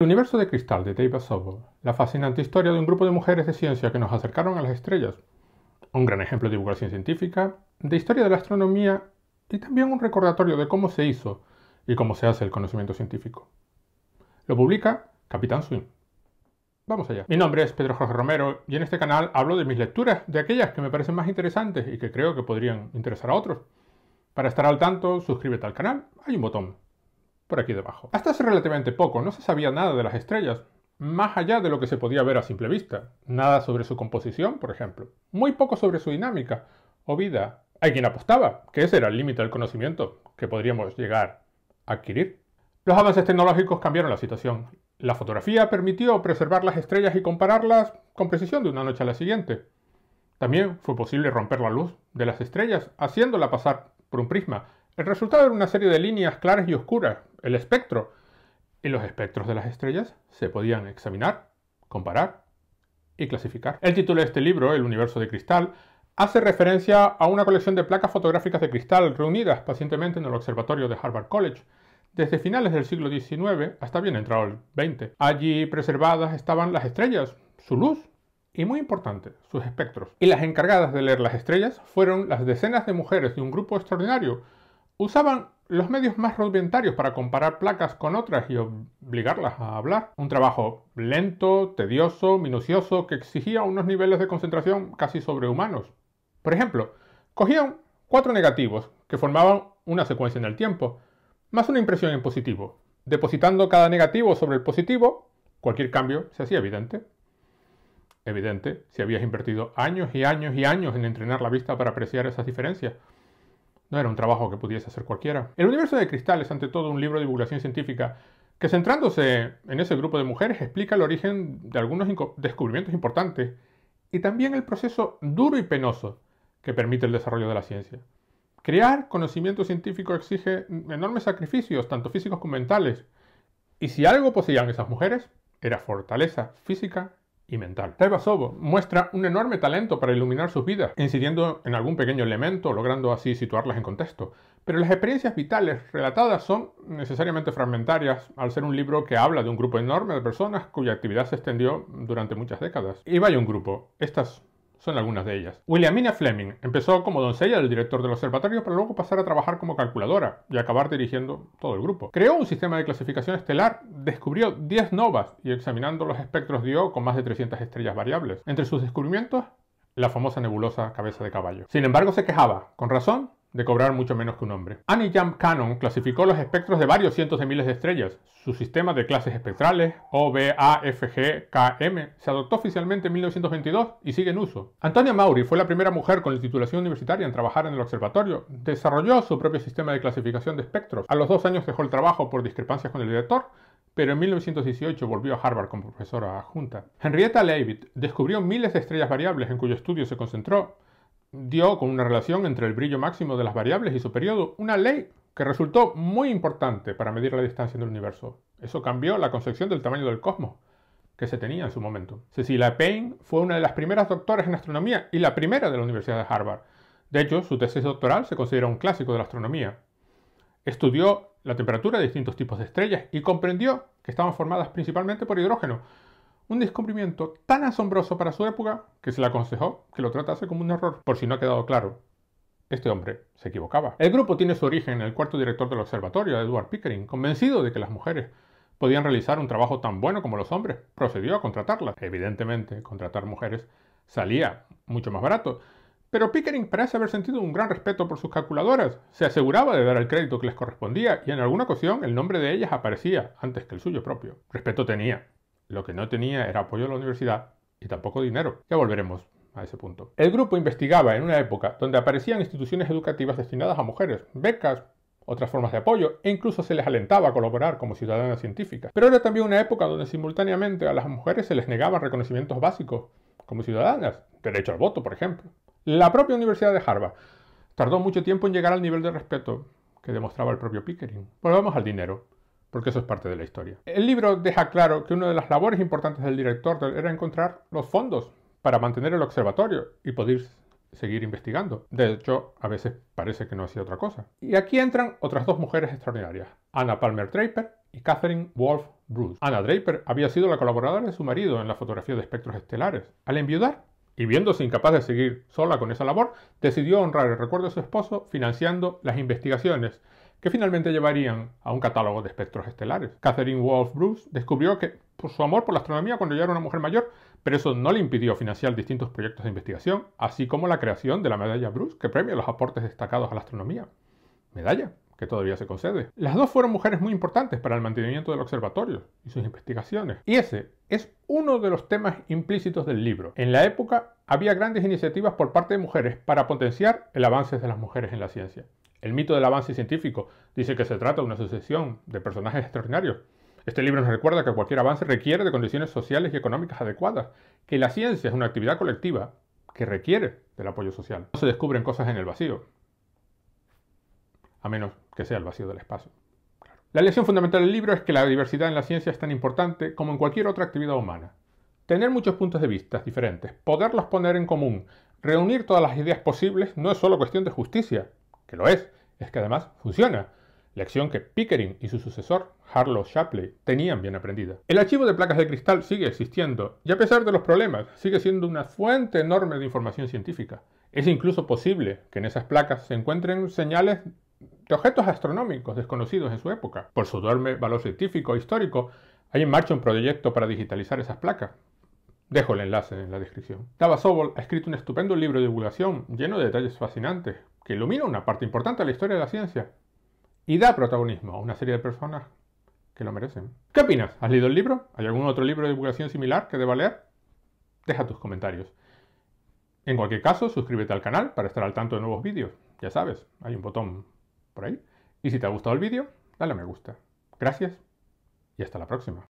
El universo de cristal de David Sobol, la fascinante historia de un grupo de mujeres de ciencia que nos acercaron a las estrellas, un gran ejemplo de divulgación científica, de historia de la astronomía y también un recordatorio de cómo se hizo y cómo se hace el conocimiento científico. Lo publica Capitán Swim. Vamos allá. Mi nombre es Pedro Jorge Romero y en este canal hablo de mis lecturas, de aquellas que me parecen más interesantes y que creo que podrían interesar a otros. Para estar al tanto, suscríbete al canal, hay un botón por aquí debajo. Hasta hace relativamente poco no se sabía nada de las estrellas, más allá de lo que se podía ver a simple vista. Nada sobre su composición, por ejemplo. Muy poco sobre su dinámica o vida. Hay quien apostaba que ese era el límite del conocimiento que podríamos llegar a adquirir. Los avances tecnológicos cambiaron la situación. La fotografía permitió preservar las estrellas y compararlas con precisión de una noche a la siguiente. También fue posible romper la luz de las estrellas haciéndola pasar por un prisma el resultado era una serie de líneas claras y oscuras, el espectro, y los espectros de las estrellas se podían examinar, comparar y clasificar. El título de este libro, El universo de cristal, hace referencia a una colección de placas fotográficas de cristal reunidas pacientemente en el observatorio de Harvard College desde finales del siglo XIX hasta bien entrado el XX. Allí preservadas estaban las estrellas, su luz y muy importante, sus espectros. Y las encargadas de leer las estrellas fueron las decenas de mujeres de un grupo extraordinario Usaban los medios más rudimentarios para comparar placas con otras y obligarlas a hablar. Un trabajo lento, tedioso, minucioso, que exigía unos niveles de concentración casi sobrehumanos. Por ejemplo, cogían cuatro negativos, que formaban una secuencia en el tiempo, más una impresión en positivo. Depositando cada negativo sobre el positivo, cualquier cambio se hacía evidente. Evidente si habías invertido años y años y años en entrenar la vista para apreciar esas diferencias. No era un trabajo que pudiese hacer cualquiera. El universo de cristal es ante todo un libro de divulgación científica que centrándose en ese grupo de mujeres explica el origen de algunos descubrimientos importantes y también el proceso duro y penoso que permite el desarrollo de la ciencia. Crear conocimiento científico exige enormes sacrificios, tanto físicos como mentales, y si algo poseían esas mujeres, era fortaleza física y mental. muestra un enorme talento para iluminar sus vidas, incidiendo en algún pequeño elemento, logrando así situarlas en contexto. Pero las experiencias vitales relatadas son necesariamente fragmentarias, al ser un libro que habla de un grupo enorme de personas cuya actividad se extendió durante muchas décadas. Y vaya un grupo, estas son algunas de ellas. Williamina Fleming empezó como doncella del director del observatorio para luego pasar a trabajar como calculadora y acabar dirigiendo todo el grupo. Creó un sistema de clasificación estelar, descubrió 10 novas y examinando los espectros dio con más de 300 estrellas variables. Entre sus descubrimientos, la famosa nebulosa cabeza de caballo. Sin embargo, se quejaba, con razón, de cobrar mucho menos que un hombre. Annie Jump Cannon clasificó los espectros de varios cientos de miles de estrellas. Su sistema de clases espectrales, O, se adoptó oficialmente en 1922 y sigue en uso. Antonia Mauri fue la primera mujer con la titulación universitaria en trabajar en el observatorio. Desarrolló su propio sistema de clasificación de espectros. A los dos años dejó el trabajo por discrepancias con el director, pero en 1918 volvió a Harvard como profesora adjunta. Henrietta Leavitt descubrió miles de estrellas variables en cuyo estudio se concentró dio con una relación entre el brillo máximo de las variables y su periodo una ley que resultó muy importante para medir la distancia en el universo. Eso cambió la concepción del tamaño del cosmos que se tenía en su momento. Cecilia Payne fue una de las primeras doctoras en astronomía y la primera de la Universidad de Harvard. De hecho, su tesis doctoral se considera un clásico de la astronomía. Estudió la temperatura de distintos tipos de estrellas y comprendió que estaban formadas principalmente por hidrógeno, un descubrimiento tan asombroso para su época que se le aconsejó que lo tratase como un error, por si no ha quedado claro. Este hombre se equivocaba. El grupo tiene su origen en el cuarto director del observatorio, Edward Pickering, convencido de que las mujeres podían realizar un trabajo tan bueno como los hombres, procedió a contratarlas. Evidentemente, contratar mujeres salía mucho más barato, pero Pickering parece haber sentido un gran respeto por sus calculadoras. Se aseguraba de dar el crédito que les correspondía y en alguna ocasión el nombre de ellas aparecía antes que el suyo propio. Respeto tenía, lo que no tenía era apoyo de la universidad y tampoco dinero. Ya volveremos a ese punto. El grupo investigaba en una época donde aparecían instituciones educativas destinadas a mujeres, becas, otras formas de apoyo e incluso se les alentaba a colaborar como ciudadanas científicas. Pero era también una época donde simultáneamente a las mujeres se les negaban reconocimientos básicos como ciudadanas, derecho al voto, por ejemplo. La propia Universidad de Harvard tardó mucho tiempo en llegar al nivel de respeto que demostraba el propio Pickering. Volvamos al dinero porque eso es parte de la historia. El libro deja claro que una de las labores importantes del director era encontrar los fondos para mantener el observatorio y poder seguir investigando. De hecho, a veces parece que no hacía otra cosa. Y aquí entran otras dos mujeres extraordinarias, Anna Palmer Draper y Catherine Wolf Bruce. Anna Draper había sido la colaboradora de su marido en la fotografía de espectros estelares. Al enviudar, y viéndose incapaz de seguir sola con esa labor, decidió honrar el recuerdo de su esposo financiando las investigaciones que finalmente llevarían a un catálogo de espectros estelares. Catherine Wolf Bruce descubrió que, por su amor por la astronomía cuando ya era una mujer mayor, pero eso no le impidió financiar distintos proyectos de investigación, así como la creación de la medalla Bruce, que premia los aportes destacados a la astronomía. Medalla, que todavía se concede. Las dos fueron mujeres muy importantes para el mantenimiento del observatorio y sus investigaciones. Y ese es uno de los temas implícitos del libro. En la época había grandes iniciativas por parte de mujeres para potenciar el avance de las mujeres en la ciencia. El mito del avance científico dice que se trata de una sucesión de personajes extraordinarios. Este libro nos recuerda que cualquier avance requiere de condiciones sociales y económicas adecuadas, que la ciencia es una actividad colectiva que requiere del apoyo social. No se descubren cosas en el vacío, a menos que sea el vacío del espacio. La lección fundamental del libro es que la diversidad en la ciencia es tan importante como en cualquier otra actividad humana. Tener muchos puntos de vista diferentes, poderlos poner en común, reunir todas las ideas posibles no es solo cuestión de justicia, que lo es, es que además funciona, lección que Pickering y su sucesor, Harlow Shapley, tenían bien aprendida. El archivo de placas de cristal sigue existiendo y a pesar de los problemas, sigue siendo una fuente enorme de información científica. Es incluso posible que en esas placas se encuentren señales de objetos astronómicos desconocidos en su época. Por su enorme valor científico e histórico, hay en marcha un proyecto para digitalizar esas placas, Dejo el enlace en la descripción. Dava Sobol ha escrito un estupendo libro de divulgación lleno de detalles fascinantes que ilumina una parte importante de la historia de la ciencia y da protagonismo a una serie de personas que lo merecen. ¿Qué opinas? ¿Has leído el libro? ¿Hay algún otro libro de divulgación similar que deba leer? Deja tus comentarios. En cualquier caso, suscríbete al canal para estar al tanto de nuevos vídeos. Ya sabes, hay un botón por ahí. Y si te ha gustado el vídeo, dale a me gusta. Gracias y hasta la próxima.